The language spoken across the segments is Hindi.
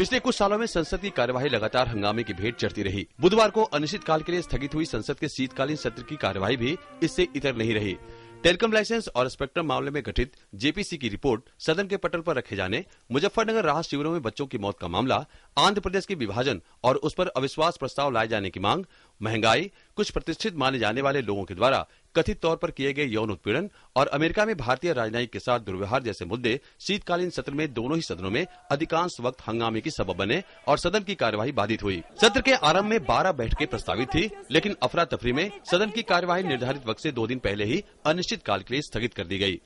पिछले कुछ सालों में संसद की कार्यवाही लगातार हंगामे की भेंट चढ़ती रही बुधवार को अनिश्चितकाल के लिए स्थगित हुई संसद के शीतकालीन सत्र की कार्यवाही भी इससे इतर नहीं रही टेलीकॉम लाइसेंस और स्पेक्ट्रम मामले में गठित जेपीसी की रिपोर्ट सदन के पटल पर रखे जाने मुजफ्फरनगर राहत शिविरों में बच्चों की मौत का मामला आंध्र प्रदेश के विभाजन और उस पर अविश्वास प्रस्ताव लाए जाने की मांग महंगाई कुछ प्रतिष्ठित माने जाने वाले लोगों के द्वारा कथित तौर पर किए गए यौन उत्पीड़न और अमेरिका में भारतीय राजनयिक के साथ दुर्व्यवहार जैसे मुद्दे शीतकालीन सत्र में दोनों ही सदनों में अधिकांश वक्त हंगामे की सबब बने और सदन की कार्यवाही बाधित हुई सत्र के आरंभ में बारह बैठकें प्रस्तावित थी लेकिन अफरा तफरी में सदन की कार्यवाही निर्धारित वक्त ऐसी दो दिन पहले ही अनिश्चित काल के लिए स्थगित कर दी गयी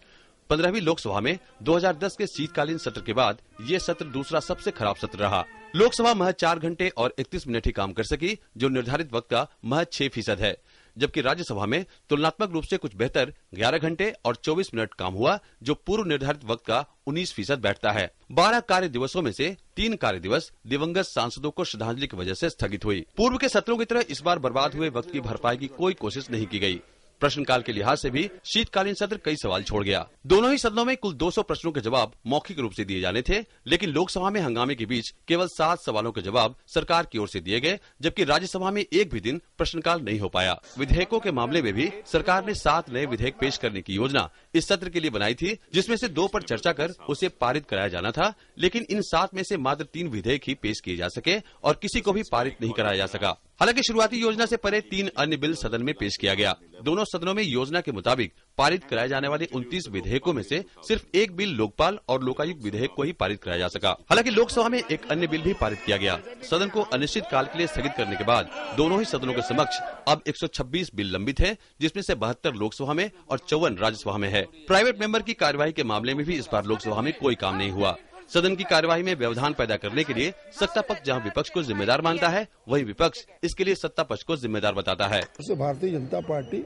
पंद्रहवीं लोकसभा में 2010 के शीतकालीन सत्र के बाद ये सत्र दूसरा सबसे खराब सत्र रहा लोकसभा महज चार घंटे और 31 मिनट ही काम कर सकी जो निर्धारित वक्त का महज छह फीसद है जबकि राज्यसभा में तुलनात्मक रूप से कुछ बेहतर 11 घंटे और 24 मिनट काम हुआ जो पूर्व निर्धारित वक्त का 19 फीसद बैठता है 12 कार्य दिवसों में से तीन कार्य दिवस दिवंगत सांसदों को श्रद्धांजलि की वजह से स्थगित हुई पूर्व के सत्रों की तरह इस बार बर्बाद हुए वक्त की भरपाई की कोई कोशिश नहीं की गई प्रश्नकाल के लिहाज से भी शीतकालीन सत्र कई सवाल छोड़ गया दोनों ही सदनों में कुल 200 प्रश्नों के जवाब मौखिक रूप से दिए जाने थे लेकिन लोकसभा में हंगामे के बीच केवल सात सवालों के जवाब सरकार की ओर से दिए गए जबकि राज्यसभा में एक भी दिन प्रश्नकाल नहीं हो पाया विधेयकों के मामले में भी सरकार ने सात नए विधेयक पेश करने की योजना इस सत्र के लिए बनाई थी जिसमें से दो पर चर्चा कर उसे पारित कराया जाना था लेकिन इन सात में से मात्र तीन विधेयक ही पेश किए जा सके और किसी को भी पारित नहीं कराया जा सका हालांकि शुरुआती योजना से परे तीन अन्य बिल सदन में पेश किया गया दोनों सदनों में योजना के मुताबिक पारित कराए जाने वाले 29 विधेयकों में से सिर्फ एक बिल लोकपाल और लोकायुक्त विधेयक को ही पारित कराया जा सका हालांकि लोकसभा में एक अन्य बिल भी पारित किया गया सदन को अनिश्चित काल के लिए स्थगित करने के बाद दोनों ही सदनों के समक्ष अब 126 बिल लंबित है जिसमें से बहत्तर लोकसभा में और चौवन राज्यसभा में है प्राइवेट मेंबर की कार्यवाही के मामले में भी इस बार लोकसभा में कोई काम नहीं हुआ सदन की कार्यवाही में व्यवधान पैदा करने के लिए सत्ता पक्ष जहाँ विपक्ष को जिम्मेदार मानता है वही विपक्ष इसके लिए सत्ता पक्ष को जिम्मेदार बताता है भारतीय जनता पार्टी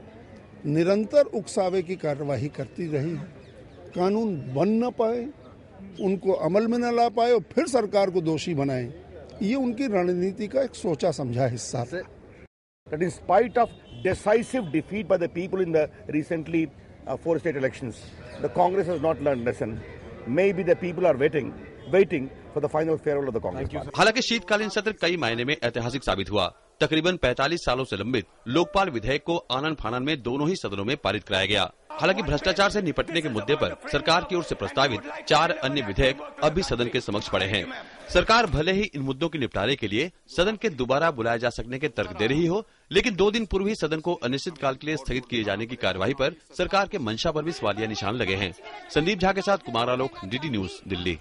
निरंतर उकसावे की कार्यवाही करती रही है कानून बन न पाए उनको अमल में न ला पाए और फिर सरकार को दोषी बनाए ये उनकी रणनीति का एक सोचा समझा हिस्सा था that in spite of decisive defeat by the people in the recently uh, four state elections, the Congress has not learned lesson. maybe be people are waiting waiting for the final farewell of the Congress party. हालांकि शीतकालीन सत्र कई मायने में ऐतिहासिक साबित हुआ तकरीबन 45 सालों से लंबित लोकपाल विधेयक को आनंद फानन में दोनों ही सदनों में पारित कराया गया हालांकि भ्रष्टाचार से निपटने के मुद्दे पर सरकार की ओर से प्रस्तावित चार अन्य विधेयक अब भी सदन के समक्ष पड़े हैं सरकार भले ही इन मुद्दों के निपटारे के लिए सदन के दोबारा बुलाए जा सकने के तर्क दे रही हो लेकिन दो दिन पूर्व ही सदन को अनिश्चितकाल के लिए स्थगित किए जाने की कार्यवाही पर सरकार के मंशा पर भी सवालिया निशान लगे हैं संदीप झा के साथ कुमार आलोक डीडी न्यूज दिल्ली